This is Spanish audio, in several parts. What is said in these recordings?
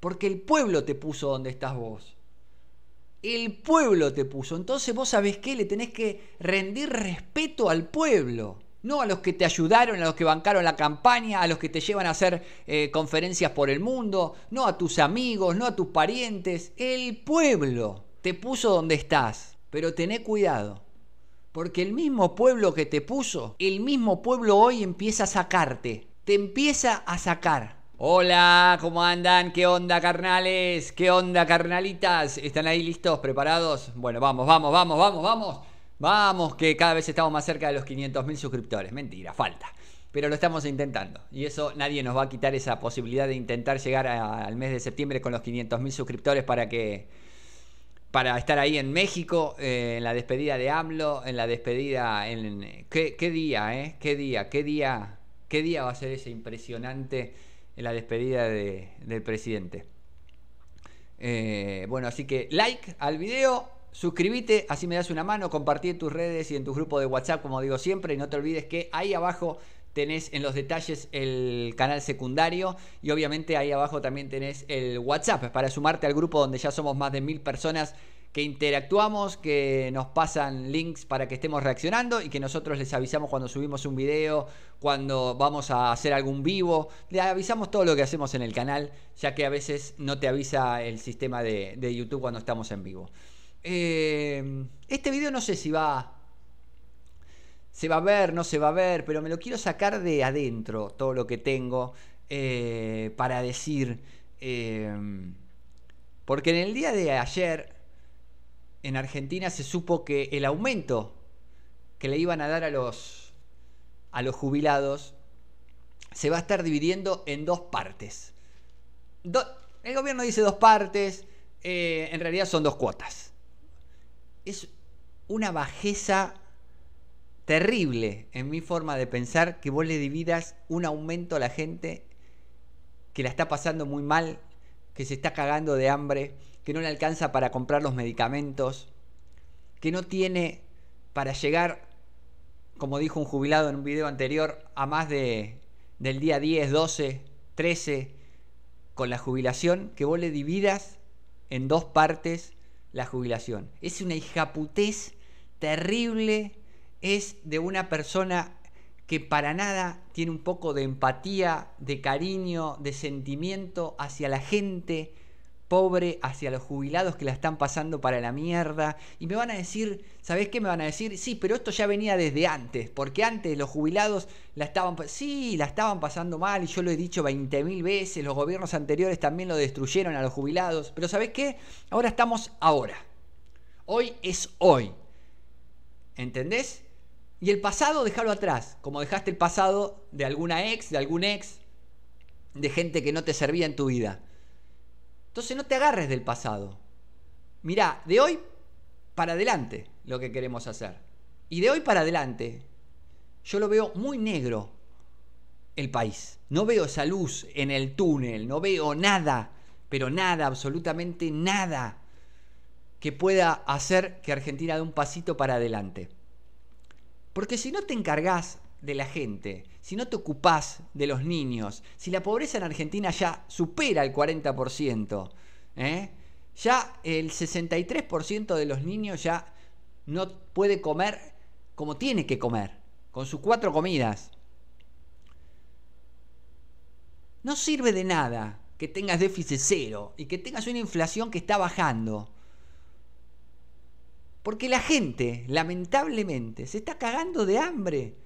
Porque el pueblo te puso donde estás vos. El pueblo te puso. Entonces vos sabés qué, le tenés que rendir respeto al pueblo. No a los que te ayudaron, a los que bancaron la campaña, a los que te llevan a hacer eh, conferencias por el mundo, no a tus amigos, no a tus parientes. El pueblo te puso donde estás. Pero tené cuidado. Porque el mismo pueblo que te puso, el mismo pueblo hoy empieza a sacarte. Te empieza a sacar. Hola, ¿cómo andan? ¿Qué onda, carnales? ¿Qué onda, carnalitas? ¿Están ahí listos, preparados? Bueno, vamos, vamos, vamos, vamos, vamos. Vamos, que cada vez estamos más cerca de los 500.000 suscriptores. Mentira, falta. Pero lo estamos intentando. Y eso nadie nos va a quitar esa posibilidad de intentar llegar al mes de septiembre con los 500.000 suscriptores para que... Para estar ahí en México, eh, en la despedida de AMLO, en la despedida... En, eh, ¿qué, ¿Qué día, eh? ¿Qué día? ¿Qué día? ¿Qué día va a ser ese impresionante en la despedida del presidente. Eh, bueno, así que like al video, suscríbete, así me das una mano, compartí en tus redes y en tu grupo de WhatsApp, como digo siempre, y no te olvides que ahí abajo tenés en los detalles el canal secundario y obviamente ahí abajo también tenés el WhatsApp para sumarte al grupo donde ya somos más de mil personas que interactuamos, que nos pasan links para que estemos reaccionando y que nosotros les avisamos cuando subimos un video, cuando vamos a hacer algún vivo, les avisamos todo lo que hacemos en el canal, ya que a veces no te avisa el sistema de, YouTube cuando estamos en vivo. Em, este video no sé si va... Se va a ver, no se va a ver, pero me lo quiero sacar de adentro, todo lo que tengo, eh, para decir... Em, porque en el día de ayer en Argentina se supo que el aumento que le iban a dar a los, a los jubilados se va a estar dividiendo en dos partes. el gobierno dice dos partes, eh, en realidad son dos cuotas. Es una bajeza terrible en mi forma de pensar que vos le dividas un aumento a la gente que la está pasando muy mal, que se está cagando de hambre que no le alcanza para comprar los medicamentos, que no tiene para llegar, como dijo un jubilado en un video anterior, a más de, del día 10, 12, 13 con la jubilación, que vos le dividas en dos partes la jubilación. Es una hijaputez terrible, es de una persona que para nada tiene un poco de empatía, de cariño, de sentimiento hacia la gente, pobre, hacia los jubilados que la están pasando para la mierda. Y me van a decir, sabes qué me van a decir? Sí, pero esto ya venía desde antes, porque antes los jubilados la estaban, sí, la estaban pasando mal, y yo lo he dicho 20.000 veces, los gobiernos anteriores también lo destruyeron a los jubilados, pero sabes qué? Ahora estamos ahora. Hoy es hoy. ¿Entendés? Y el pasado, déjalo atrás, como dejaste el pasado de alguna ex, de algún ex, de gente que no te servía en tu vida. Entonces no te agarres del pasado. Mirá, de hoy para adelante lo que queremos hacer. Y de hoy para adelante, yo lo veo muy negro el país. No veo esa luz en el túnel, no veo nada, pero nada, absolutamente nada que pueda hacer que Argentina dé un pasito para adelante. Porque si no te encargás de la gente, si no te ocupás de los niños, si la pobreza en Argentina ya supera el 40%, ¿eh? ya el 63% de los niños ya no puede comer como tiene que comer, con sus cuatro comidas. No sirve de nada que tengas déficit cero y que tengas una inflación que está bajando. Porque la gente, lamentablemente, se está cagando de hambre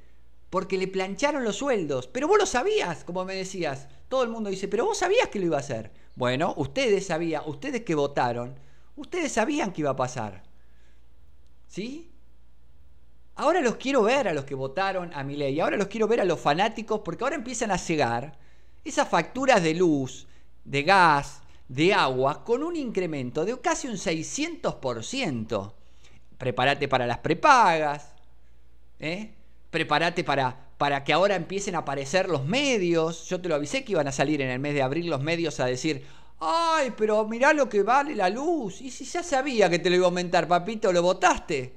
porque le plancharon los sueldos. Pero vos lo sabías, como me decías. Todo el mundo dice, pero vos sabías que lo iba a hacer. Bueno, ustedes sabían, ustedes que votaron, ustedes sabían que iba a pasar. ¿Sí? Ahora los quiero ver a los que votaron a mi ley, ahora los quiero ver a los fanáticos, porque ahora empiezan a cegar esas facturas de luz, de gas, de agua, con un incremento de casi un 600%. Prepárate para las prepagas. ¿eh? prepárate para, para que ahora empiecen a aparecer los medios. Yo te lo avisé que iban a salir en el mes de abril los medios a decir, ay, pero mirá lo que vale la luz. Y si ya sabía que te lo iba a aumentar, papito, lo votaste.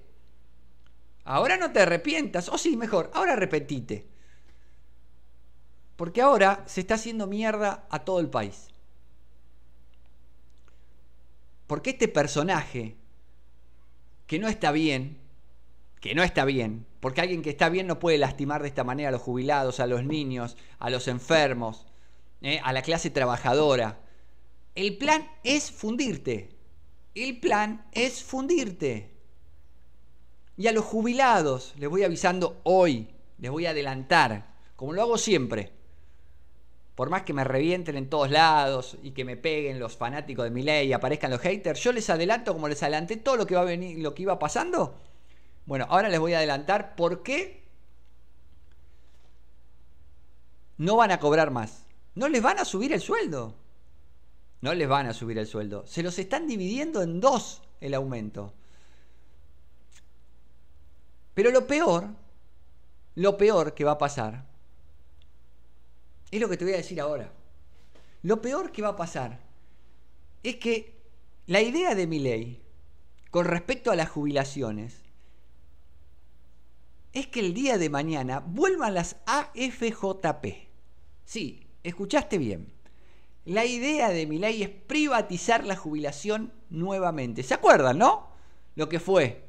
Ahora no te arrepientas. O sí, mejor, ahora repetite. Porque ahora se está haciendo mierda a todo el país. Porque este personaje, que no está bien, que no está bien, porque alguien que está bien no puede lastimar de esta manera a los jubilados, a los niños, a los enfermos, eh, a la clase trabajadora. El plan es fundirte. El plan es fundirte. Y a los jubilados, les voy avisando hoy, les voy a adelantar, como lo hago siempre. Por más que me revienten en todos lados y que me peguen los fanáticos de mi ley y aparezcan los haters, yo les adelanto como les adelanté todo lo que, va a venir, lo que iba pasando bueno, ahora les voy a adelantar por qué no van a cobrar más. No les van a subir el sueldo. No les van a subir el sueldo. Se los están dividiendo en dos el aumento. Pero lo peor, lo peor que va a pasar, es lo que te voy a decir ahora. Lo peor que va a pasar es que la idea de mi ley con respecto a las jubilaciones es que el día de mañana vuelvan las AFJP. Sí, escuchaste bien. La idea de Milay es privatizar la jubilación nuevamente. ¿Se acuerdan, no? Lo que fue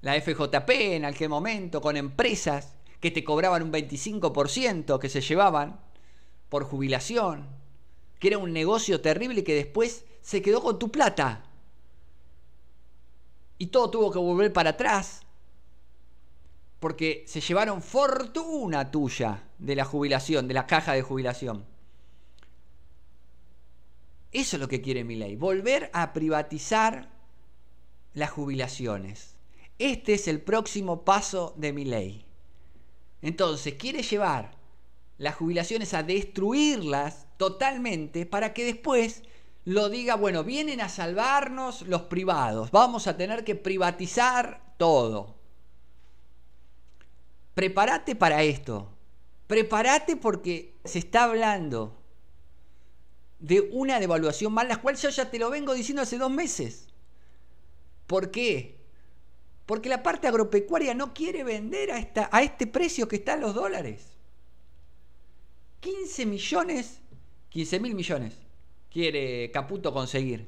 la FJP en aquel momento, con empresas que te cobraban un 25% que se llevaban por jubilación, que era un negocio terrible que después se quedó con tu plata. Y todo tuvo que volver para atrás porque se llevaron fortuna tuya de la jubilación, de la caja de jubilación. Eso es lo que quiere mi ley, volver a privatizar las jubilaciones. Este es el próximo paso de mi ley. Entonces, quiere llevar las jubilaciones a destruirlas totalmente para que después lo diga, bueno, vienen a salvarnos los privados, vamos a tener que privatizar todo prepárate para esto. Prepárate porque se está hablando de una devaluación más, la cual yo ya te lo vengo diciendo hace dos meses. ¿Por qué? Porque la parte agropecuaria no quiere vender a, a este precio que están los dólares. 15 millones, 15 mil millones quiere Caputo conseguir.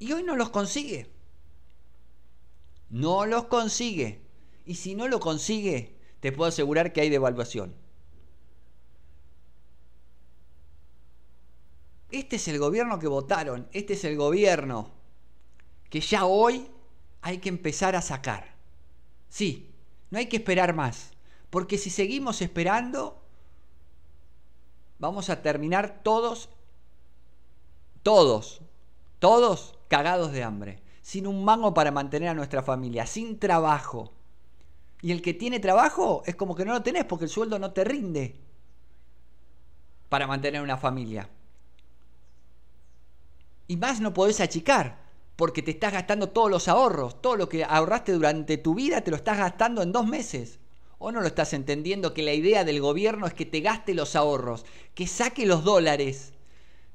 Y hoy no los consigue. No los consigue. Y si no lo consigue, te puedo asegurar que hay devaluación. Este es el gobierno que votaron, este es el gobierno que ya hoy hay que empezar a sacar. Sí, no hay que esperar más, porque si seguimos esperando, vamos a terminar todos, todos, todos cagados de hambre, sin un mango para mantener a nuestra familia, sin trabajo. Y el que tiene trabajo es como que no lo tenés porque el sueldo no te rinde para mantener una familia. Y más no podés achicar porque te estás gastando todos los ahorros, todo lo que ahorraste durante tu vida te lo estás gastando en dos meses. ¿O no lo estás entendiendo que la idea del gobierno es que te gaste los ahorros, que saque los dólares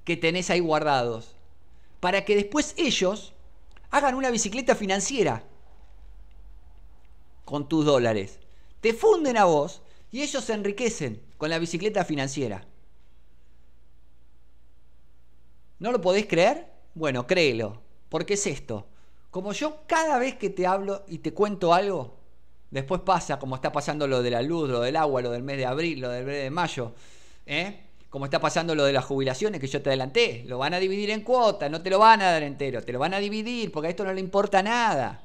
que tenés ahí guardados, para que después ellos hagan una bicicleta financiera? con tus dólares. Te funden a vos y ellos se enriquecen con la bicicleta financiera. ¿No lo podés creer? Bueno, créelo, porque es esto. Como yo cada vez que te hablo y te cuento algo, después pasa como está pasando lo de la luz, lo del agua, lo del mes de abril, lo del mes de mayo, ¿eh? como está pasando lo de las jubilaciones que yo te adelanté. Lo van a dividir en cuotas, no te lo van a dar entero, te lo van a dividir porque a esto no le importa nada.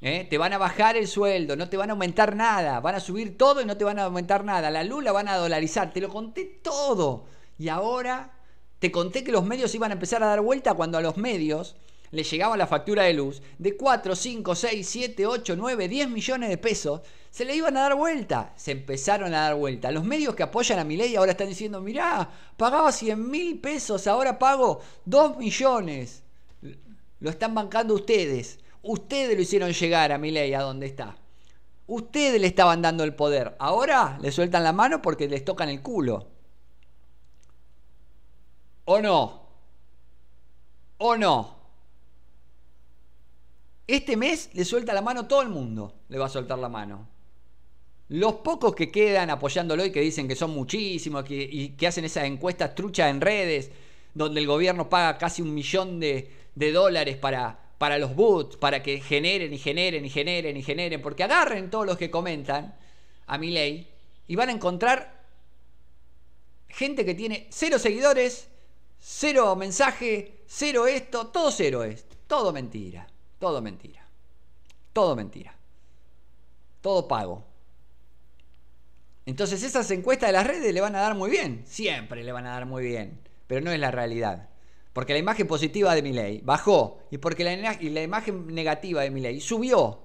¿eh? Te van a bajar el sueldo, no te van a aumentar nada, van a subir todo y no te van a aumentar nada. La luz la van a dolarizar, te lo conté todo. Y ahora te conté que los medios iban a empezar a dar vuelta cuando a los medios le llegaba la factura de luz de 4, 5, 6, 7, 8, 9, 10 millones de pesos, se le iban a dar vuelta. Se empezaron a dar vuelta. Los medios que apoyan a mi ley ahora están diciendo, mirá, pagaba 100 mil pesos, ahora pago 2 millones. Lo están bancando ustedes. Ustedes lo hicieron llegar a ley a donde está. Ustedes le estaban dando el poder. Ahora le sueltan la mano porque les tocan el culo. ¿O no? ¿O no? Este mes le suelta la mano todo el mundo. Le va a soltar la mano. Los pocos que quedan apoyándolo y que dicen que son muchísimos y que hacen esas encuestas truchas en redes, donde el gobierno paga casi un millón de dólares para, para los boots, para que generen y generen y generen y generen, porque agarren todos los que comentan a mi ley y van a encontrar gente que tiene cero seguidores, cero mensaje, cero esto, todo cero esto. todo mentira, todo mentira, todo mentira, todo pago. Entonces esas encuestas de las redes le van a dar muy bien, siempre le van a dar muy bien, pero no es la realidad. Porque la imagen positiva de ley bajó y porque la, imagen negativa de ley subió.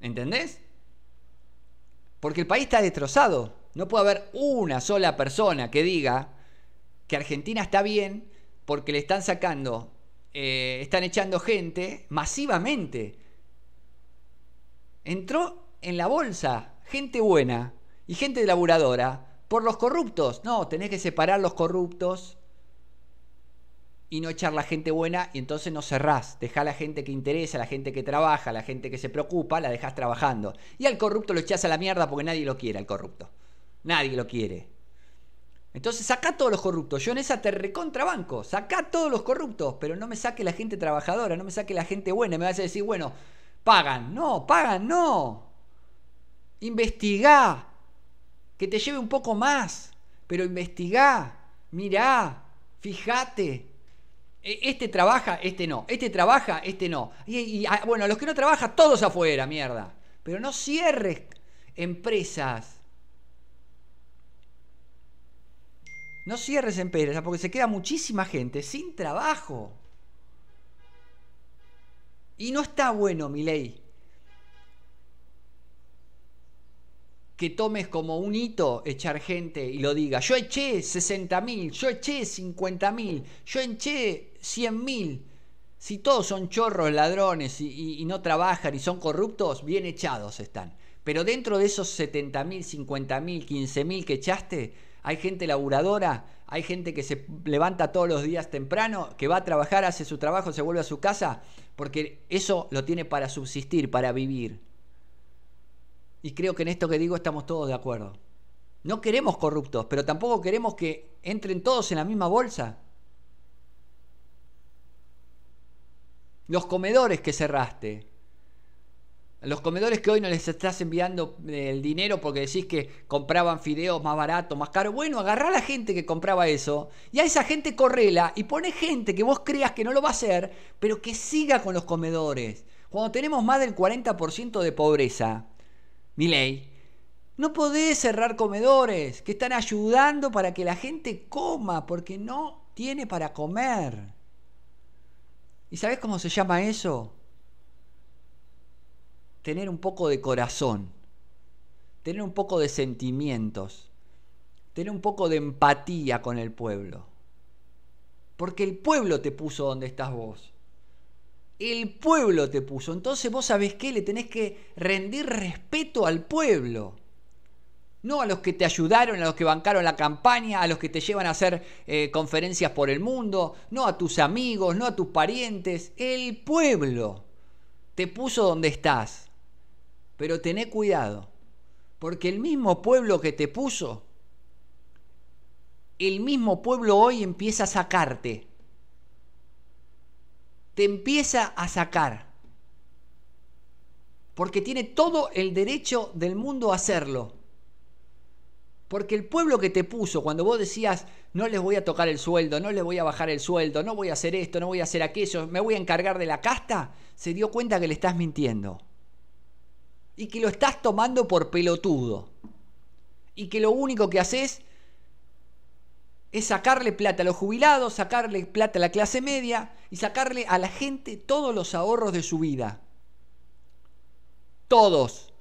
¿Entendés? Porque el país está destrozado. No puede haber una sola persona que diga que Argentina está bien porque le están sacando, eh, están echando gente masivamente. Entró en la bolsa gente buena y gente laburadora por los corruptos. No, tenés que separar los corruptos y no echar la gente buena y entonces no cerrás. Dejá la gente que interesa, la gente que trabaja, la gente que se preocupa, la dejás trabajando. Y al corrupto lo echás a la mierda porque nadie lo quiere al corrupto. Nadie lo quiere. Entonces sacá todos los corruptos. Yo en esa te recontrabanco. Sacá todos los corruptos, pero no me saque la gente trabajadora, no me saque la gente buena. Me vas a decir, bueno, pagan. No, pagan, no. Investigá que te lleve un poco más, pero investigá, mirá, fijate. E, este trabaja, este no. Este trabaja, este no. Y, y ah, bueno, los que no trabajan, todos afuera, mierda. Pero no cierres empresas. No cierres empresas porque se queda muchísima gente sin trabajo. Y no está bueno, mi ley. que tomes como un hito echar gente y lo diga. Yo eché 60.000 mil, yo eché 50.000 mil, yo eché 100.000 mil. Si todos son chorros, ladrones y, no trabajan y son corruptos, bien echados están. Pero dentro de esos 70 mil, 50 mil, 15 mil que echaste, hay gente laburadora, hay gente que se levanta todos los días temprano, que va a trabajar, hace su trabajo, se vuelve a su casa, porque eso lo tiene para subsistir, para vivir. Y creo que en esto que digo estamos todos de acuerdo. No queremos corruptos, pero tampoco queremos que entren todos en la misma bolsa. Los comedores que cerraste. Los comedores que hoy no les estás enviando eh, el dinero porque decís que compraban fideos más baratos, más caros. Bueno, agarrá a la gente que compraba eso y a esa gente correla y pone gente que vos creas que no lo va a hacer, pero que siga con los comedores. Cuando tenemos más del 40% de pobreza, ley, no podés cerrar comedores que están ayudando para que la gente coma porque no tiene para comer. ¿Y sabes cómo se llama eso? Tener un poco de corazón, tener un poco de sentimientos, tener un poco de empatía con el pueblo. Porque el pueblo te puso donde estás vos. El pueblo te puso. Entonces vos sabés qué, le tenés que rendir respeto al pueblo. No a los que te ayudaron, a los que bancaron la campaña, a los que te llevan a hacer eh, conferencias por el mundo, no a tus amigos, no a tus parientes. El pueblo te puso donde estás. Pero tené cuidado, porque el mismo pueblo que te puso, el mismo pueblo hoy empieza a sacarte te empieza a sacar. Porque tiene todo el derecho del mundo a hacerlo. Porque el pueblo que te puso, cuando vos decías, no les voy a tocar el sueldo, no les voy a bajar el sueldo, no voy a hacer esto, no voy a hacer aquello, me voy a encargar de la casta, se dio cuenta que le estás mintiendo. Y que lo estás tomando por pelotudo. Y que lo único que haces es sacarle plata a los jubilados, sacarle plata a la clase media y sacarle a la gente todos los ahorros de su vida. Todos.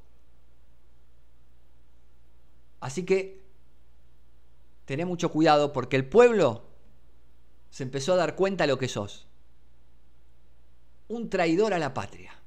Así que tené mucho cuidado porque el pueblo se empezó a dar cuenta de lo que sos. Un traidor a la patria.